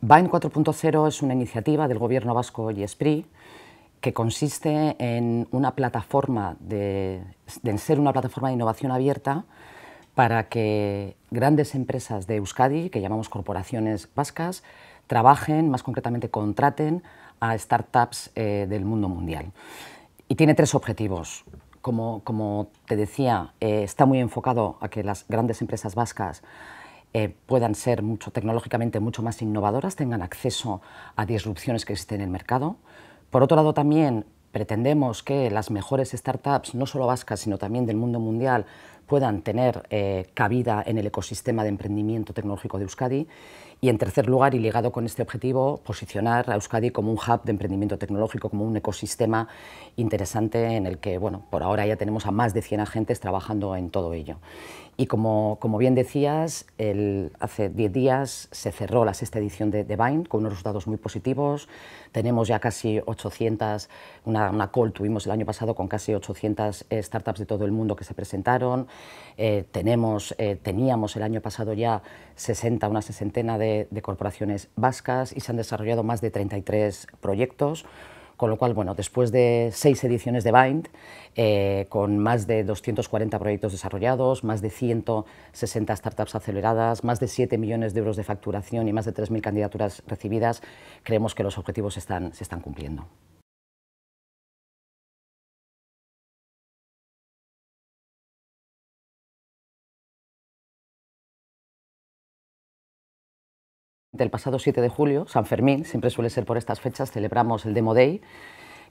BAIN 4.0 es una iniciativa del Gobierno vasco y esprit que consiste en una plataforma de, ser una plataforma de innovación abierta para que grandes empresas de Euskadi, que llamamos corporaciones vascas, trabajen, más concretamente contraten a startups eh, del mundo mundial. Y tiene tres objetivos. Como, te decía, eh, está muy enfocado a que las grandes empresas vascas eh, puedan ser mucho, tecnológicamente mucho más innovadoras, tengan acceso a disrupciones que existen en el mercado. Por otro lado, también pretendemos que las mejores startups, no solo vascas, sino también del mundo mundial, puedan tener eh, cabida en el ecosistema de emprendimiento tecnológico de Euskadi. Y en tercer lugar, y ligado con este objetivo, posicionar a Euskadi como un hub de emprendimiento tecnológico, como un ecosistema interesante en el que, bueno, por ahora ya tenemos a más de 100 agentes trabajando en todo ello. Y como, bien decías, hace 10 días se cerró la sexta edición de, de, con unos resultados muy positivos. Tenemos ya casi 800, una, una call tuvimos el año pasado con casi 800 eh, startups de todo el mundo que se presentaron. Eh, tenemos, eh, teníamos el año pasado ya 60, una sesentena de, corporaciones vascas y se han desarrollado más de 33 proyectos, con lo cual, bueno, después de seis ediciones de Bind, eh, con más de 240 proyectos desarrollados, más de 160 startups aceleradas, más de 7 millones de euros de facturación y más de 3.000 candidaturas recibidas, creemos que los objetivos se están cumpliendo. el pasado 7 de julio, San Fermín, siempre suele ser por estas fechas, celebramos el Demo Day,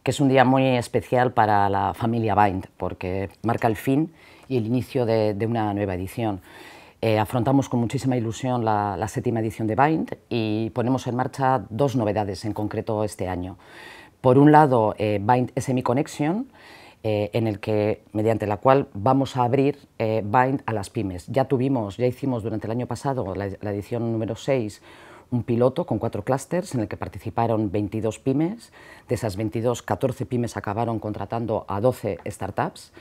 que es un día muy especial para la familia Bind, porque marca el fin y el inicio de, una nueva edición. Eh, afrontamos con muchísima ilusión la, séptima edición de Bind y ponemos en marcha dos novedades en concreto este año. Por un lado, eh, Bind S.M.I. Connection, eh, en el que, mediante la cual vamos a abrir Bind a las pymes. Ya tuvimos, ya hicimos durante el año pasado, la, la edición número 6, un piloto con cuatro clústeres en el que participaron 22 pymes. De esas 22, 14 pymes acabaron contratando a 12 startups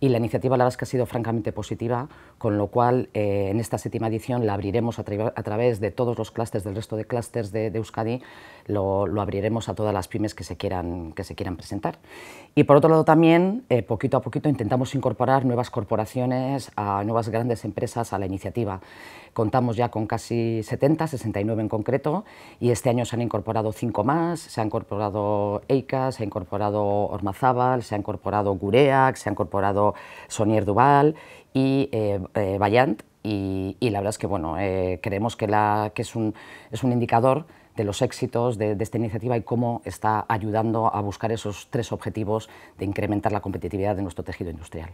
y la iniciativa la verdad que ha sido francamente positiva, con lo cual eh, en esta séptima edición la abriremos a, través de todos los clústeres del resto de clústeres de, Euskadi, lo, lo, abriremos a todas las pymes que se quieran, que se quieran presentar. Y por otro lado también, eh, poquito a poquito intentamos incorporar nuevas corporaciones, a nuevas grandes empresas a la iniciativa. Contamos ya con casi 70, 69 en concreto y este año se han incorporado cinco más, se ha incorporado EICA, se ha incorporado Ormazábal, se ha incorporado Gureac, se ha incorporado Sonier Duval y Bayant eh, eh, y, la verdad es que bueno, eh, creemos que, la, que es, un, indicador de los éxitos de, esta iniciativa y cómo está ayudando a buscar esos tres objetivos de incrementar la competitividad de nuestro tejido industrial.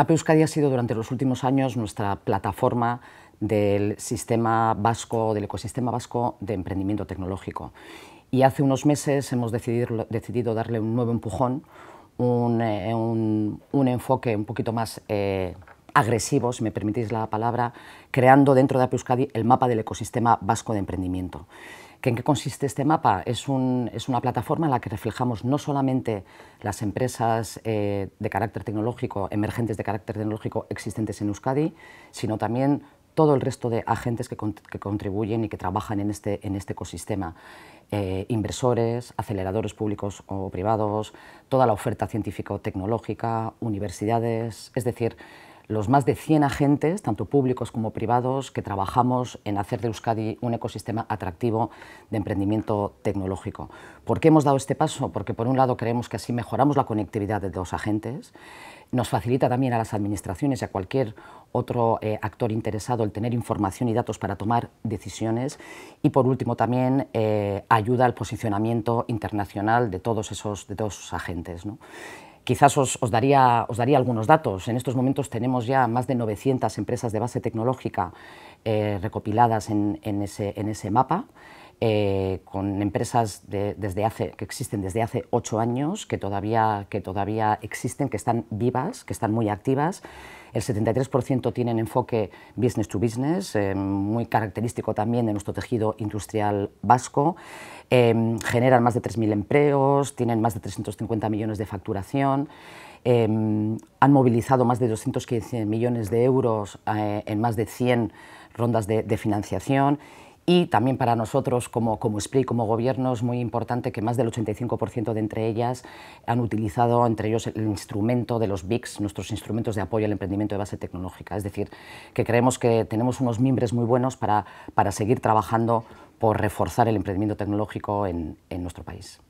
AP ha sido durante los últimos años nuestra plataforma del sistema vasco, del ecosistema vasco de emprendimiento tecnológico. Y hace unos meses hemos decidido, darle un nuevo empujón, un, eh, enfoque un poquito más eh, agresivo, si me permitís la palabra, creando dentro de AP el mapa del ecosistema vasco de emprendimiento. ¿En qué consiste este mapa? Es, un, es, una plataforma en la que reflejamos no solamente las empresas eh, de carácter tecnológico, emergentes de carácter tecnológico existentes en Euskadi, sino también todo el resto de agentes que, contribuyen y que trabajan en este, en este ecosistema. Eh, inversores, aceleradores públicos o privados, toda la oferta científico-tecnológica, universidades, es decir, los más de 100 agentes, tanto públicos como privados, que trabajamos en hacer de Euskadi un ecosistema atractivo de emprendimiento tecnológico. ¿Por qué hemos dado este paso? Porque por un lado creemos que así mejoramos la conectividad de los agentes, nos facilita también a las administraciones y a cualquier otro eh, actor interesado el tener información y datos para tomar decisiones y por último también eh, ayuda al posicionamiento internacional de todos esos, de todos agentes. Quizás os, daría, algunos datos. En estos momentos tenemos ya más de 900 empresas de base tecnológica eh, recopiladas en, ese, mapa. Eh, con empresas desde hace, que existen desde hace ocho años, que todavía, que todavía existen, que están vivas, que están muy activas. El 73% tienen enfoque business to business, eh, muy característico también de nuestro tejido industrial vasco. Eh, generan más de 3.000 empleos, tienen más de 350 millones de facturación. han movilizado más de 215 millones de euros en más de 100 rondas de, de financiación y también para nosotros, como, como SPRI, como gobierno, es muy importante que más del 85% de entre ellas han utilizado, entre ellos, el instrumento de los BICs, nuestros instrumentos de apoyo al emprendimiento de base tecnológica. Es decir, que creemos que tenemos unos mimbres muy buenos para, seguir trabajando por reforzar el emprendimiento tecnológico en nuestro país.